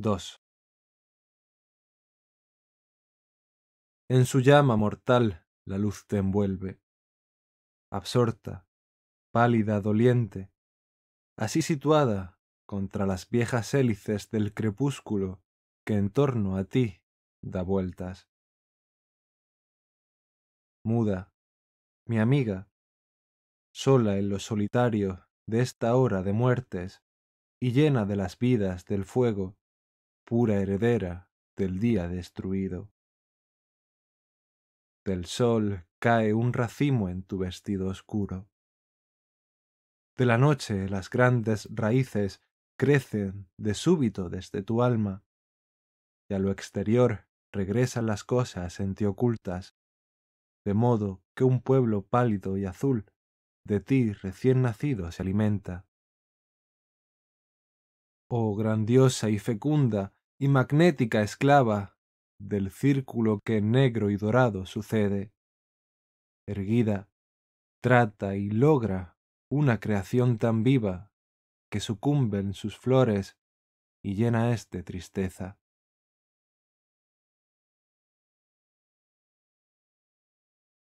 2. En su llama mortal la luz te envuelve, absorta, pálida, doliente, así situada contra las viejas hélices del crepúsculo que en torno a ti da vueltas. Muda, mi amiga, sola en lo solitario de esta hora de muertes y llena de las vidas del fuego, pura heredera del día destruido. Del sol cae un racimo en tu vestido oscuro. De la noche las grandes raíces crecen de súbito desde tu alma, y a lo exterior regresan las cosas en ti ocultas, de modo que un pueblo pálido y azul de ti recién nacido se alimenta. Oh grandiosa y fecunda y magnética esclava del círculo que negro y dorado sucede. Erguida, trata y logra una creación tan viva que sucumben sus flores y llena éste tristeza.